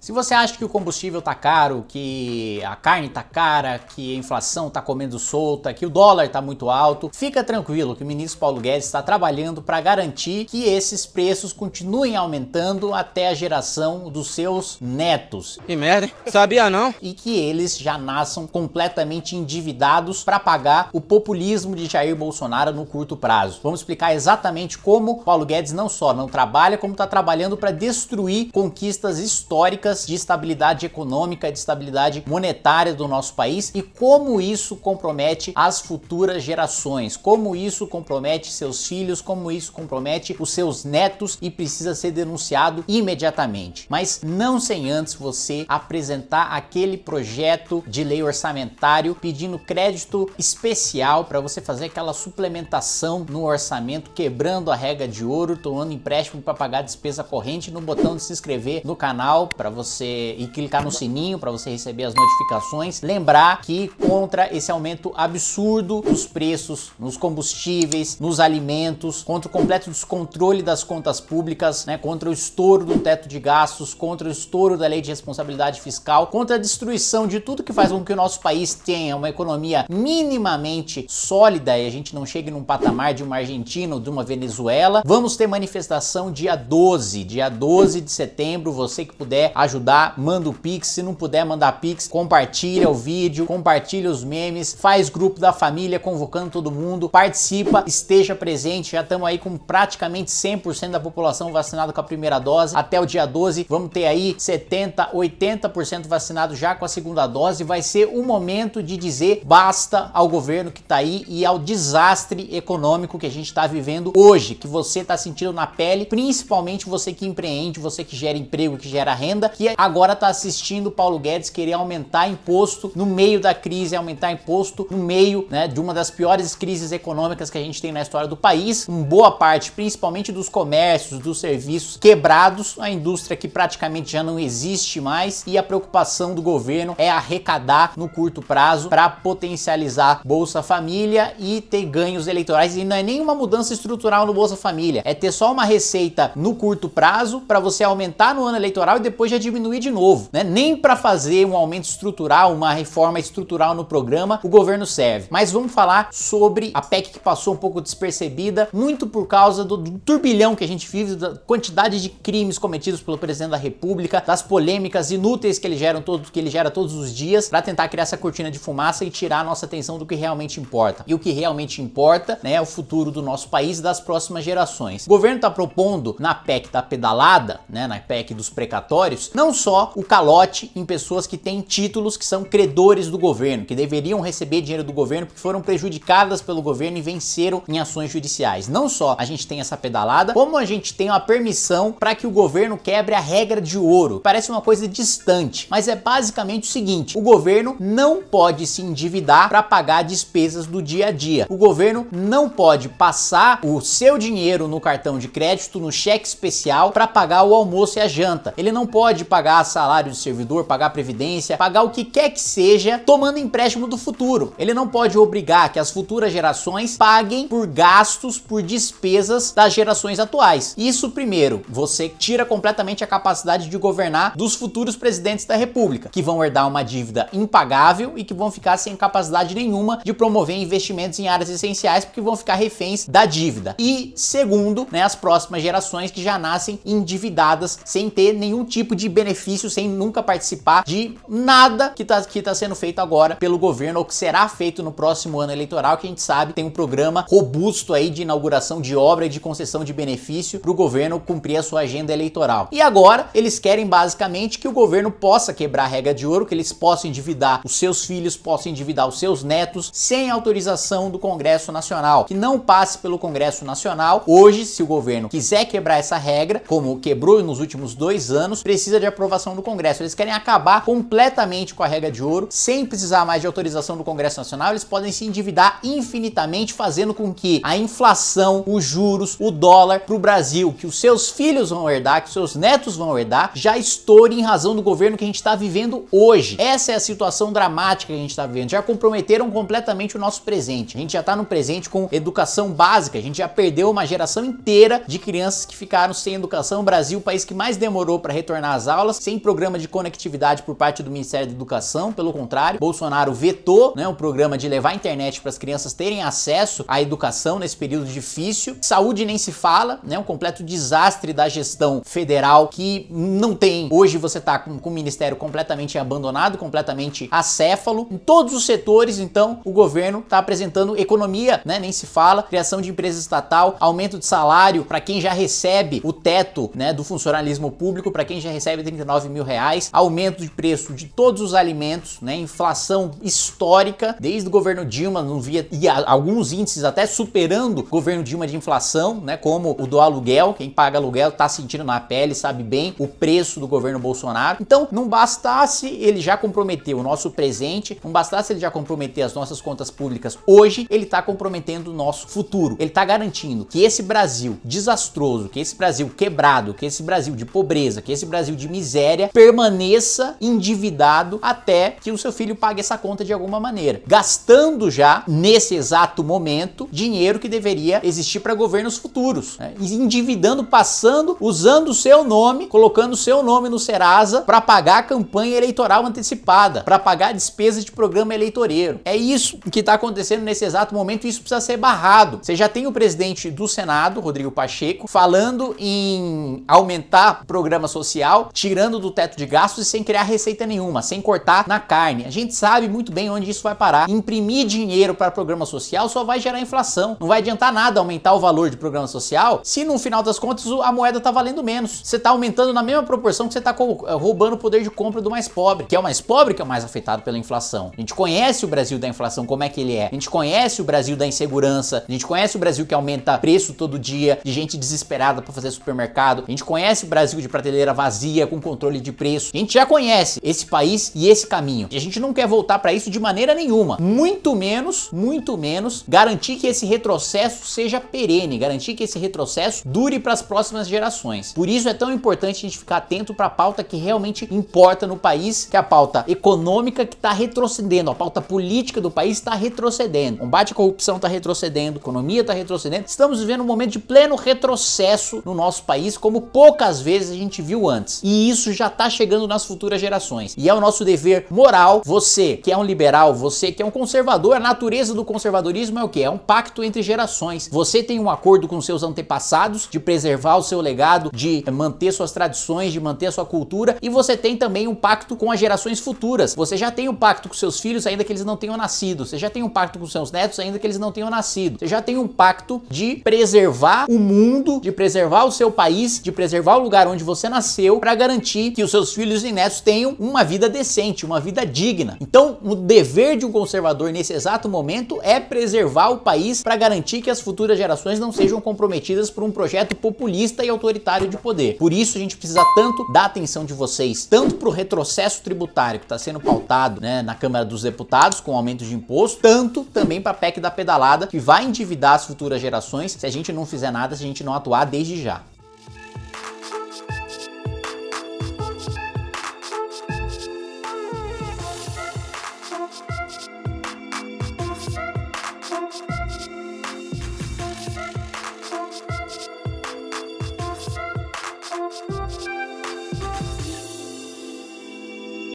Se você acha que o combustível está caro, que a carne está cara, que a inflação está comendo solta, que o dólar está muito alto, fica tranquilo que o ministro Paulo Guedes está trabalhando para garantir que esses preços continuem aumentando até a geração dos seus netos. Que merda, hein? sabia não? E que eles já nasçam completamente endividados para pagar o populismo de Jair Bolsonaro no curto prazo. Vamos explicar exatamente como Paulo Guedes não só não trabalha, como está trabalhando para destruir conquistas históricas políticas de estabilidade econômica e de estabilidade monetária do nosso país e como isso compromete as futuras gerações, como isso compromete seus filhos, como isso compromete os seus netos e precisa ser denunciado imediatamente. Mas não sem antes você apresentar aquele projeto de lei orçamentário pedindo crédito especial para você fazer aquela suplementação no orçamento, quebrando a regra de ouro, tomando empréstimo para pagar despesa corrente no botão de se inscrever no canal para você você e clicar no sininho para você receber as notificações. Lembrar que contra esse aumento absurdo dos preços nos combustíveis, nos alimentos, contra o completo descontrole das contas públicas, né, contra o estouro do teto de gastos, contra o estouro da lei de responsabilidade fiscal, contra a destruição de tudo que faz com que o nosso país tenha uma economia minimamente sólida e a gente não chegue num patamar de uma Argentina ou de uma Venezuela. Vamos ter manifestação dia 12, dia 12 de setembro, você que puder ajudar ajudar, manda o Pix. Se não puder mandar Pix, compartilha o vídeo, compartilha os memes, faz grupo da família convocando todo mundo, participa, esteja presente. Já estamos aí com praticamente 100% da população vacinada com a primeira dose. Até o dia 12, vamos ter aí 70, 80% vacinado já com a segunda dose. Vai ser o momento de dizer basta ao governo que está aí e ao desastre econômico que a gente está vivendo hoje, que você está sentindo na pele, principalmente você que empreende, você que gera emprego, que gera renda, aqui agora tá assistindo Paulo Guedes querer aumentar imposto no meio da crise, aumentar imposto no meio né, de uma das piores crises econômicas que a gente tem na história do país. Em boa parte, principalmente dos comércios, dos serviços quebrados, a indústria que praticamente já não existe mais e a preocupação do governo é arrecadar no curto prazo para potencializar Bolsa Família e ter ganhos eleitorais. E não é nenhuma mudança estrutural no Bolsa Família, é ter só uma receita no curto prazo para você aumentar no ano eleitoral e depois já de diminuir de novo, né? Nem para fazer um aumento estrutural, uma reforma estrutural no programa, o governo serve. Mas vamos falar sobre a PEC que passou um pouco despercebida, muito por causa do, do turbilhão que a gente vive, da quantidade de crimes cometidos pelo presidente da República, das polêmicas inúteis que ele gera, todo, que ele gera todos os dias, para tentar criar essa cortina de fumaça e tirar a nossa atenção do que realmente importa. E o que realmente importa né, é o futuro do nosso país e das próximas gerações. O governo está propondo na PEC da pedalada, né, na PEC dos precatórios, não só o calote em pessoas que têm títulos que são credores do governo, que deveriam receber dinheiro do governo porque foram prejudicadas pelo governo e venceram em ações judiciais. Não só a gente tem essa pedalada, como a gente tem uma permissão para que o governo quebre a regra de ouro. Parece uma coisa distante, mas é basicamente o seguinte: o governo não pode se endividar para pagar despesas do dia a dia. O governo não pode passar o seu dinheiro no cartão de crédito, no cheque especial para pagar o almoço e a janta. Ele não pode pagar salário de servidor, pagar previdência, pagar o que quer que seja, tomando empréstimo do futuro. Ele não pode obrigar que as futuras gerações paguem por gastos, por despesas das gerações atuais. Isso primeiro, você tira completamente a capacidade de governar dos futuros presidentes da República, que vão herdar uma dívida impagável e que vão ficar sem capacidade nenhuma de promover investimentos em áreas essenciais, porque vão ficar reféns da dívida. E segundo, né, as próximas gerações que já nascem endividadas sem ter nenhum tipo de benefícios sem nunca participar de nada que está que tá sendo feito agora pelo governo ou que será feito no próximo ano eleitoral, que a gente sabe tem um programa robusto aí de inauguração de obra e de concessão de benefício para o governo cumprir a sua agenda eleitoral. E agora eles querem basicamente que o governo possa quebrar a regra de ouro, que eles possam endividar os seus filhos, possam endividar os seus netos sem autorização do Congresso Nacional, que não passe pelo Congresso Nacional. Hoje, se o governo quiser quebrar essa regra, como quebrou nos últimos dois anos, precisa de aprovação do Congresso. Eles querem acabar completamente com a regra de ouro, sem precisar mais de autorização do Congresso Nacional. Eles podem se endividar infinitamente, fazendo com que a inflação, os juros, o dólar para o Brasil, que os seus filhos vão herdar, que os seus netos vão herdar, já estoure em razão do governo que a gente está vivendo hoje. Essa é a situação dramática que a gente está vivendo. Já comprometeram completamente o nosso presente. A gente já está no presente com educação básica. A gente já perdeu uma geração inteira de crianças que ficaram sem educação. O Brasil, o país que mais demorou para retornar às aulas, sem programa de conectividade por parte do Ministério da Educação, pelo contrário, Bolsonaro vetou né, programa de levar a internet para as crianças terem acesso à educação nesse período difícil. Saúde nem se fala, né, um completo desastre da gestão federal que não tem. Hoje você está com, com o Ministério completamente abandonado, completamente acéfalo. Em todos os setores, então, o governo está apresentando economia, né, nem se fala, criação de empresa estatal, aumento de salário para quem já recebe o teto né, do funcionalismo público, para quem já recebe 139 mil reais, aumento de preço de todos os alimentos, né? Inflação histórica, desde o governo Dilma não via e alguns índices até superando o governo Dilma de inflação, né? Como o do aluguel, quem paga aluguel tá sentindo na pele, sabe bem o preço do governo Bolsonaro. Então, não bastasse ele já comprometer o nosso presente, não bastasse ele já comprometer as nossas contas públicas hoje, ele tá comprometendo o nosso futuro. Ele tá garantindo que esse Brasil desastroso, que esse Brasil quebrado, que esse Brasil de pobreza, que esse Brasil de miséria, permaneça endividado até que o seu filho pague essa conta de alguma maneira, gastando já nesse exato momento dinheiro que deveria existir para governos futuros, né? endividando, passando, usando o seu nome, colocando o seu nome no Serasa para pagar a campanha eleitoral antecipada, para pagar despesas de programa eleitoreiro. É isso que está acontecendo nesse exato momento e isso precisa ser barrado. Você já tem o presidente do Senado, Rodrigo Pacheco, falando em aumentar o programa social, tirando do teto de gastos e sem criar receita nenhuma, sem cortar na carne. A gente sabe muito bem onde isso vai parar. Imprimir dinheiro para programa social só vai gerar inflação. Não vai adiantar nada aumentar o valor de programa social se no final das contas a moeda tá valendo menos. Você tá aumentando na mesma proporção que você tá eh, roubando o poder de compra do mais pobre, que é o mais pobre que é o mais afetado pela inflação. A gente conhece o Brasil da inflação, como é que ele é. A gente conhece o Brasil da insegurança, a gente conhece o Brasil que aumenta preço todo dia, de gente desesperada para fazer supermercado. A gente conhece o Brasil de prateleira vazia economia, com controle de preço. A gente já conhece esse país e esse caminho. E a gente não quer voltar para isso de maneira nenhuma. Muito menos, muito menos garantir que esse retrocesso seja perene, garantir que esse retrocesso dure para as próximas gerações. Por isso é tão importante a gente ficar atento para a pauta que realmente importa no país, que é a pauta econômica que está retrocedendo, a pauta política do país está retrocedendo. O combate à corrupção está retrocedendo, a economia está retrocedendo. Estamos vivendo um momento de pleno retrocesso no nosso país, como poucas vezes a gente viu antes. E e isso já está chegando nas futuras gerações. E é o nosso dever moral, você que é um liberal, você que é um conservador, a natureza do conservadorismo é o que? É um pacto entre gerações. Você tem um acordo com seus antepassados de preservar o seu legado, de manter suas tradições, de manter a sua cultura, e você tem também um pacto com as gerações futuras. Você já tem um pacto com seus filhos, ainda que eles não tenham nascido. Você já tem um pacto com seus netos, ainda que eles não tenham nascido. Você já tem um pacto de preservar o mundo, de preservar o seu país, de preservar o lugar onde você nasceu, para garantir que os seus filhos e netos tenham uma vida decente, uma vida digna. Então, o dever de um conservador nesse exato momento é preservar o país para garantir que as futuras gerações não sejam comprometidas por um projeto populista e autoritário de poder. Por isso, a gente precisa tanto da atenção de vocês, tanto para o retrocesso tributário que está sendo pautado né, na Câmara dos Deputados com aumento de imposto, tanto também para a PEC da pedalada que vai endividar as futuras gerações se a gente não fizer nada, se a gente não atuar desde já.